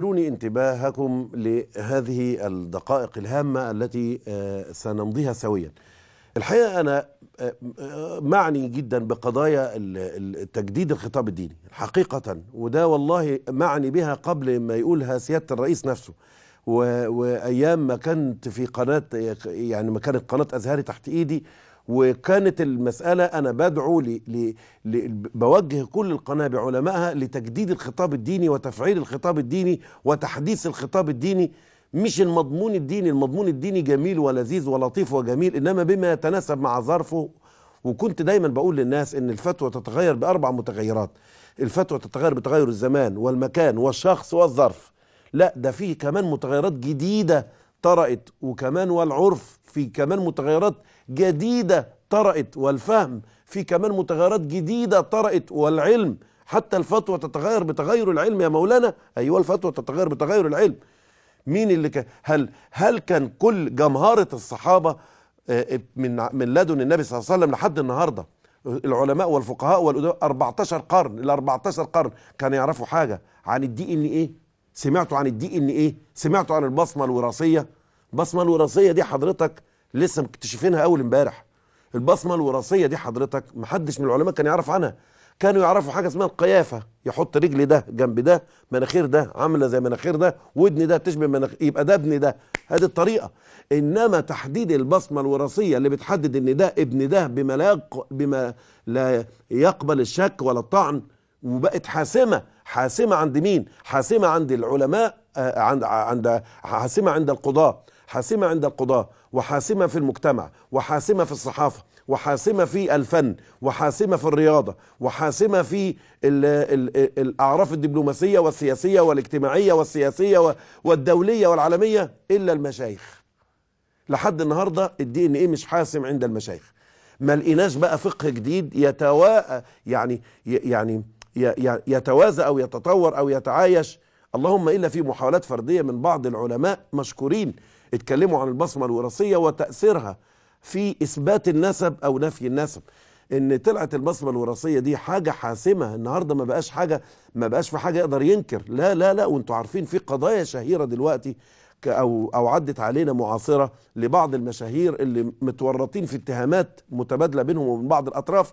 دوني انتباهكم لهذه الدقائق الهامة التي آه، سنمضيها سويا الحقيقة أنا آه، آه، معني جدا بقضايا تجديد الخطاب الديني حقيقة وده والله معني بها قبل ما يقولها سيادة الرئيس نفسه وأيام ما كانت في قناة يعني ما كانت قناة أزهري تحت إيدي وكانت المسألة أنا بدعو ل... ل... ل... بوجه كل القناة بعلمائها لتجديد الخطاب الديني وتفعيل الخطاب الديني وتحديث الخطاب الديني مش المضمون الديني المضمون الديني جميل ولذيذ ولطيف وجميل إنما بما يتناسب مع ظرفه وكنت دايما بقول للناس إن الفتوى تتغير بأربع متغيرات الفتوى تتغير بتغير الزمان والمكان والشخص والظرف لا ده فيه كمان متغيرات جديدة طرأت وكمان والعرف في كمان متغيرات جديدة طرأت والفهم في كمان متغيرات جديدة طرأت والعلم حتى الفتوى تتغير بتغير العلم يا مولانا أيوة الفتوى تتغير بتغير العلم مين اللي كان هل هل كان كل جمهرة الصحابة آه، من من لدن النبي صلى الله عليه وسلم لحد النهارده العلماء والفقهاء والأدباء 14 قرن ال 14 قرن كانوا يعرفوا حاجه عن الدي ان ايه سمعتوا عن الدي ان ايه سمعتوا عن البصمه الوراثيه البصمه الوراثيه دي حضرتك لسه مكتشفينها اول امبارح البصمه الوراثيه دي حضرتك محدش من العلماء كان يعرف عنها كانوا يعرفوا حاجه اسمها القيافه يحط رجل ده جنب ده مناخير ده عامله زي مناخير ده ودن ده تشبه مناخ يبقى ده ابن ده هذه الطريقه انما تحديد البصمه الوراثيه اللي بتحدد ان ده ابن ده بما لا بما لا يقبل الشك ولا الطعن وبقت حاسمه حاسمه عند مين حاسمه عند العلماء آه، عند عند حاسمه عند القضاه حاسمه عند القضاه وحاسمه في المجتمع وحاسمه في الصحافه وحاسمه في الفن وحاسمه في الرياضه وحاسمه في الـ الـ الـ الاعراف الدبلوماسيه والسياسيه والاجتماعيه والسياسيه والدوليه والعالميه الا المشايخ لحد النهارده الدي ان ايه مش حاسم عند المشايخ ما لقيناش بقى فقه جديد يتوا يعني يعني يتوازى أو يتطور أو يتعايش اللهم إلا في محاولات فردية من بعض العلماء مشكورين اتكلموا عن البصمة الوراثية وتأثيرها في إثبات النسب أو نفي النسب ان طلعت البصمه الوراثيه دي حاجه حاسمه النهارده ما بقاش حاجه ما بقاش في حاجه يقدر ينكر لا لا لا وانتوا عارفين في قضايا شهيره دلوقتي او او عدت علينا معاصره لبعض المشاهير اللي متورطين في اتهامات متبادله بينهم وبين بعض الاطراف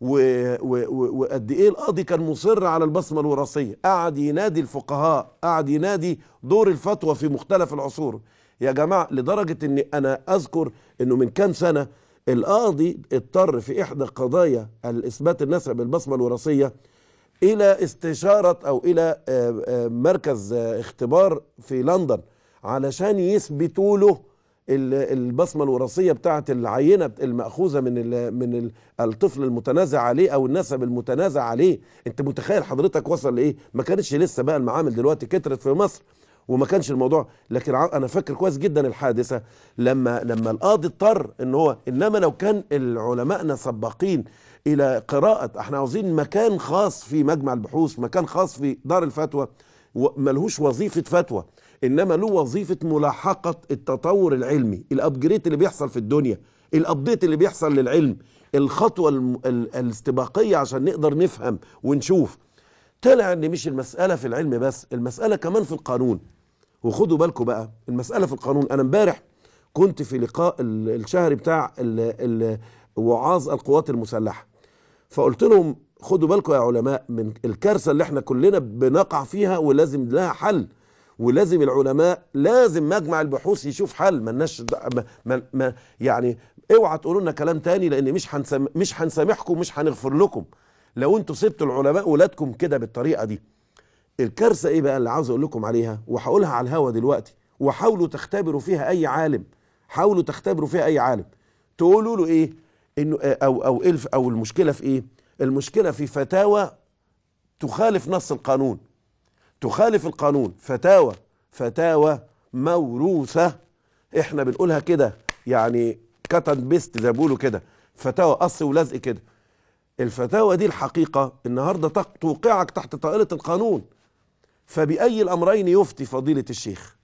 وقد ايه القاضي كان مصر على البصمه الوراثيه قعد ينادي الفقهاء قعد ينادي دور الفتوى في مختلف العصور يا جماعه لدرجه ان انا اذكر انه من كام سنه القاضي اضطر في احدى قضايا الاثبات النسب بالبصمه الوراثيه الى استشاره او الى آه، آه، مركز آه، اختبار في لندن علشان يثبتوا له البصمه الوراثيه بتاعه العينه الماخوذه من من الطفل المتنازع عليه او النسب المتنازع عليه انت متخيل حضرتك وصل لايه ما كانتش لسه بقى المعامل دلوقتي كترت في مصر وما كانش الموضوع لكن انا فاكر كويس جدا الحادثه لما لما القاضي اضطر ان هو انما لو كان علمائنا سباقين الى قراءه احنا عاوزين مكان خاص في مجمع البحوث مكان خاص في دار الفتوى ملهوش وظيفه فتوى انما له وظيفه ملاحقه التطور العلمي الابجريت اللي بيحصل في الدنيا الابديت اللي بيحصل للعلم الخطوه الاستباقيه عشان نقدر نفهم ونشوف طلع ان مش المساله في العلم بس المساله كمان في القانون وخدوا بالكم بقى المساله في القانون انا امبارح كنت في لقاء الشهري بتاع وعاظ القوات المسلحه فقلت لهم خدوا بالكم يا علماء من الكارثه اللي احنا كلنا بنقع فيها ولازم لها حل ولازم العلماء لازم مجمع البحوث يشوف حل ملناش ما يعني اوعى تقولوا لنا كلام تاني لان مش هنسم مش هنسامحكم مش هنغفر لكم لو انتوا سبتوا العلماء ولادكم كده بالطريقه دي الكارثه ايه بقى اللي عاوز اقول لكم عليها وهقولها على الهوا دلوقتي وحاولوا تختبروا فيها اي عالم حاولوا تختبروا فيها اي عالم تقولوا له ايه انه او او إيه او المشكله في ايه المشكله في فتاوى تخالف نص القانون تخالف القانون فتاوى فتاوى موروثة احنا بنقولها كده يعني كتن بيست زي ما بيقولوا كده فتاوى قص ولزق كده الفتاوى دي الحقيقة النهاردة توقعك تحت طائلة القانون فبأي الأمرين يفتي فضيلة الشيخ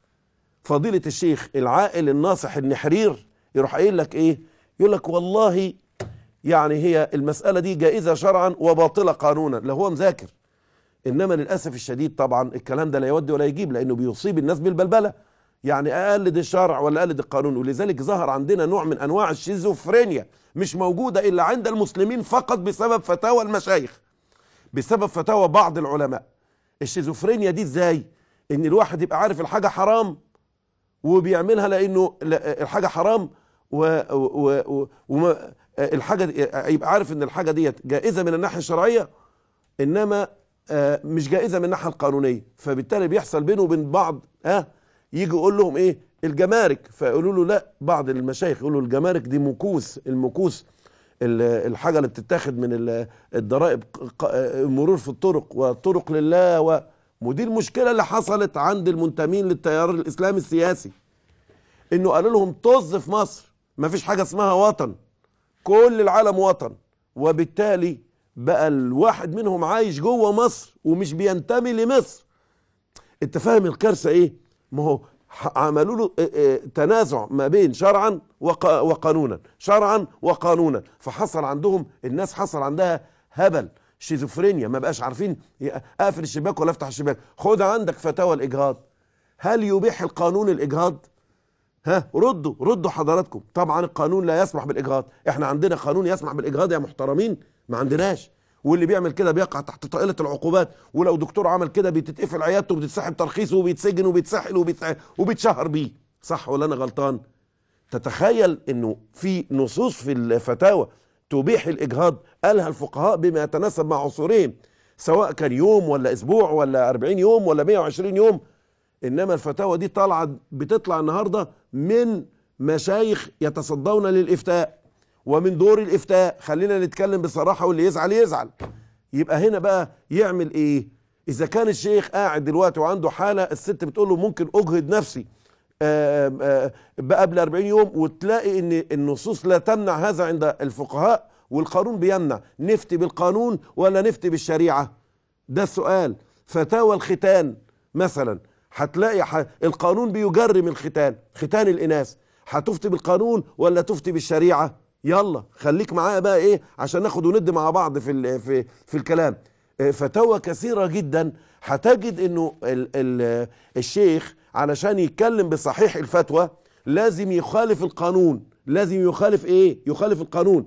فضيلة الشيخ العاقل الناصح النحرير يروح قايل لك ايه يقول لك والله يعني هي المسألة دي جائزة شرعا وباطلة قانونا لو هو مذاكر انما للاسف الشديد طبعا الكلام ده لا يودي ولا يجيب لانه بيصيب الناس بالبلبله يعني اقلد الشرع ولا اقلد القانون ولذلك ظهر عندنا نوع من انواع الشيزوفرينيا مش موجوده الا عند المسلمين فقط بسبب فتاوى المشايخ بسبب فتاوى بعض العلماء الشيزوفرينيا دي ازاي ان الواحد يبقى عارف الحاجه حرام وبيعملها لانه الحاجه حرام و, و, و, و الحاجه يبقى عارف ان الحاجه ديت جائزه من الناحيه الشرعيه انما آه، مش جائزه من الناحيه القانونيه فبالتالي بيحصل بينه وبين بعض ها يجي يقول لهم ايه الجمارك فيقولوا له لا بعض المشايخ يقولوا الجمارك دي مكوس المكوس الحاجه اللي بتتاخد من الضرائب المرور آه، في الطرق والطرق لله و ودي المشكله اللي حصلت عند المنتمين للتيار الاسلامي السياسي انه قالوا لهم طز في مصر ما فيش حاجه اسمها وطن كل العالم وطن وبالتالي بقى الواحد منهم عايش جوه مصر ومش بينتمي لمصر انت فاهم الكارثه ايه ما هو عملوا له آه، آه، تنازع ما بين شرعا وقانونا شرعا وقانونا فحصل عندهم الناس حصل عندها هبل شيزوفرينيا ما بقاش عارفين اقفل الشباك ولا افتح الشباك خد عندك فتاوى الاجهاض هل يبيح القانون الاجهاض ها ردوا ردوا حضراتكم طبعا القانون لا يسمح بالاجهاض احنا عندنا قانون يسمح بالاجهاض يا محترمين ما عندناش واللي بيعمل كده بيقع تحت طائله العقوبات ولو دكتور عمل كده بتتقفل عيادته وبتتسحب ترخيصه وبيتسجن وبيتسحل وبيتشهر بيه صح ولا انا غلطان تتخيل انه في نصوص في الفتاوى تبيح الاجهاض قالها الفقهاء بما يتناسب مع عصورهم سواء كان يوم ولا اسبوع ولا 40 يوم ولا 120 يوم انما الفتاوى دي طالعه بتطلع النهارده من مشايخ يتصدون للافتاء ومن دور الافتاء خلينا نتكلم بصراحه واللي يزعل يزعل يبقى هنا بقى يعمل ايه اذا كان الشيخ قاعد دلوقتي وعنده حاله الست بتقول له ممكن اجهد نفسي آآ قبل 40 يوم وتلاقي ان النصوص لا تمنع هذا عند الفقهاء والقانون بيمنع نفتي بالقانون ولا نفتي بالشريعه ده السؤال فتاوى الختان مثلا هتلاقي ح... القانون بيجرم الختان ختان الاناث هتفتي بالقانون ولا تفتي بالشريعه يلا خليك معايا بقى ايه عشان ناخد وند مع بعض في في في الكلام آه، فتاوى كثيره جدا هتجد انه الـ الـ الشيخ علشان يتكلم بصحيح الفتوى لازم يخالف القانون لازم يخالف ايه يخالف القانون